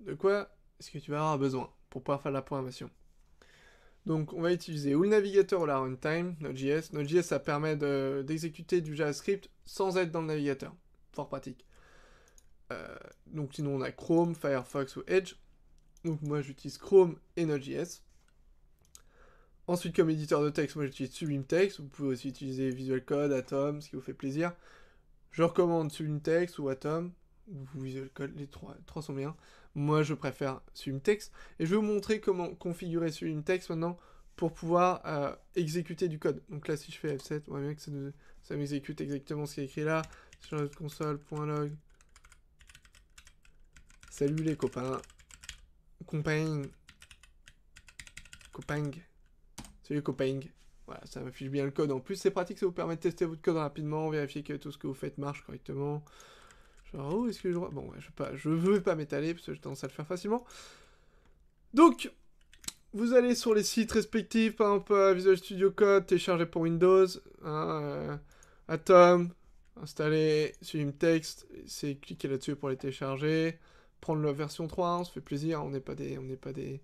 de quoi est-ce que tu vas avoir besoin pour pouvoir faire la programmation. Donc on va utiliser ou le navigateur ou la runtime, Node.js. Node.js, ça permet d'exécuter du JavaScript sans être dans le navigateur. Fort pratique. Euh, donc sinon on a Chrome, Firefox ou Edge. Donc moi j'utilise Chrome et Node.js. Ensuite comme éditeur de texte, moi j'utilise Sublime Text. Vous pouvez aussi utiliser Visual Code, Atom, ce qui vous fait plaisir. Je recommande Sublime Text ou Atom, ou Visual Code, les trois sont bien. Moi, je préfère Text et je vais vous montrer comment configurer Text maintenant pour pouvoir euh, exécuter du code. Donc là, si je fais F7, on voit bien que ça, m'exécute exactement ce qui est écrit là. Sur notre console.log. Salut les copains. Compagne. Copagne. Salut copain. Voilà, ça m'affiche bien le code. En plus, c'est pratique, ça vous permet de tester votre code rapidement, vérifier que tout ce que vous faites marche correctement où oh, est-ce que je vois Bon, je, veux pas, je veux pas m'étaler, parce que j'ai tendance à le faire facilement. Donc, vous allez sur les sites respectifs, par exemple euh, Visual Studio Code, télécharger pour Windows, hein, euh, Atom, installer Sublime texte, c'est cliquer là-dessus pour les télécharger, prendre la version 3, on se fait plaisir, on n'est pas des... On n'est pas des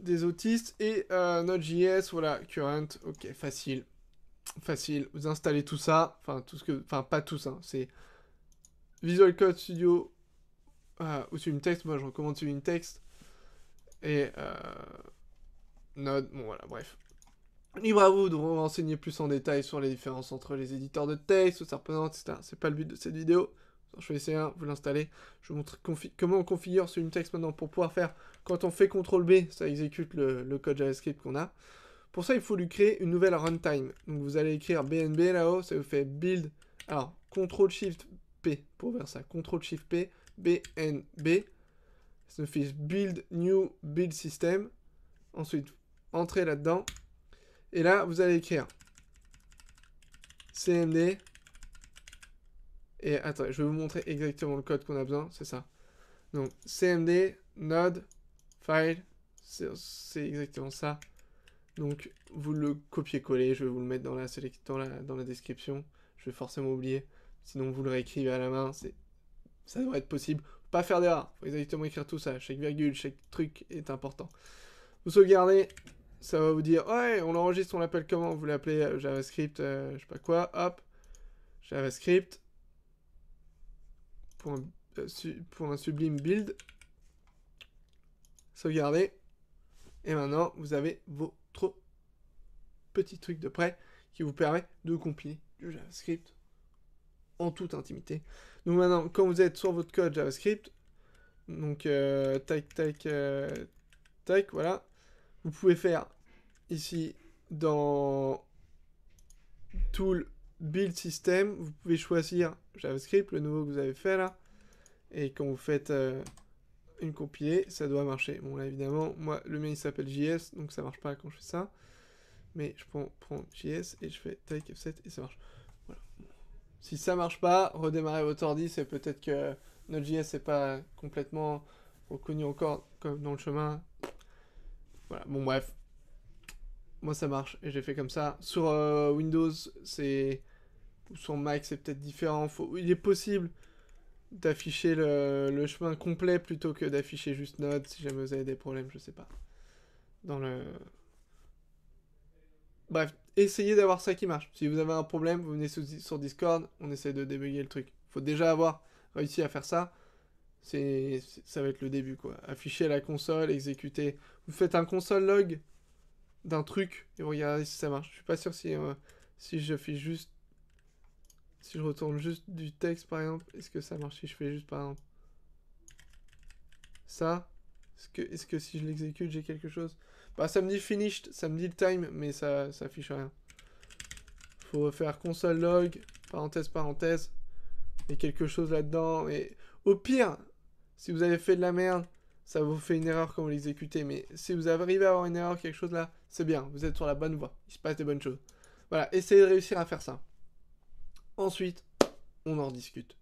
des autistes et euh, Node.js, voilà, current, ok, facile, facile. Vous installez tout ça, enfin tout ce que, enfin pas tout ça, hein, c'est Visual Code Studio euh, ou une Text. Moi, je recommande une Text. Et euh, Node, bon voilà, bref. Libre à vous de renseigner plus en détail sur les différences entre les éditeurs de texte, ce ça représente, etc. C'est pas le but de cette vidéo. Je vais essayer un, vous l'installez. Je vous montre comment on configure une Text maintenant pour pouvoir faire. Quand on fait CTRL B, ça exécute le, code JavaScript qu'on a. Pour ça, il faut lui créer une nouvelle runtime. Donc vous allez écrire BNB là-haut, ça vous fait build. Alors, CTRL Shift pour vers ça. CTRL SHIFT P, BNB. Ça nous build new build system. Ensuite, entrer là-dedans. Et là, vous allez écrire CMD. Et attendez, je vais vous montrer exactement le code qu'on a besoin. C'est ça. Donc, CMD, node, file. C'est exactement ça. Donc, vous le copiez coller Je vais vous le mettre dans la, dans dans la description. Je vais forcément oublier. Sinon, vous le réécrivez à la main, c'est ça devrait être possible. pas faire d'erreur, faut exactement écrire tout ça. Chaque virgule, chaque truc est important. Vous sauvegardez, ça va vous dire ouais, on l'enregistre, on l'appelle comment Vous l'appelez euh, JavaScript, je euh, je sais pas quoi. Hop, JavaScript pour euh, un, pour un sublime build. Sauvegardez. Et maintenant, vous avez votre petit truc de près qui vous permet de compiler du JavaScript en toute intimité. Donc maintenant, quand vous êtes sur votre code JavaScript, donc euh, tac, tac, euh, tac, voilà, vous pouvez faire ici dans Tool Build System, vous pouvez choisir JavaScript, le nouveau que vous avez fait là, et quand vous faites euh, une compilée, ça doit marcher. Bon là évidemment, moi le mien il s'appelle JS, donc ça marche pas quand je fais ça, mais je prends, JS et je fais tac F7 et ça marche. Voilà. Si ça marche pas, redémarrer votre ordi, c'est peut-être que Node.js n'est pas complètement reconnu encore comme dans le chemin. Voilà, bon bref. Moi ça marche et j'ai fait comme ça. Sur euh, Windows, c'est. Ou sur Mac, c'est peut-être différent. Il est possible d'afficher le... chemin complet plutôt que d'afficher juste Node si jamais vous avez des problèmes, je sais pas. Dans le. Bref, essayez d'avoir ça qui marche. Si vous avez un problème, vous venez sur Discord, on essaie de débugger le truc. Faut déjà avoir réussi à faire ça. C'est, ça va être le début quoi. Afficher la console, exécuter. Vous faites un console log d'un truc et vous regardez si ça marche. Je suis pas sûr si euh, si je fais juste si je retourne juste du texte par exemple, est-ce que ça marche si je fais juste par exemple ça est-ce que, si je l'exécute, j'ai quelque chose Bah, ça me dit finished, ça me dit le time, mais ça, ça affiche rien. Faut faire console log, parenthèse, parenthèse, et quelque chose là-dedans. Et au pire, si vous avez fait de la merde, ça vous fait une erreur quand vous l'exécutez, mais si vous arrivez à avoir une erreur, quelque chose là, c'est bien, vous êtes sur la bonne voie, il se passe des bonnes choses. Voilà, essayez de réussir à faire ça. Ensuite, on en discute.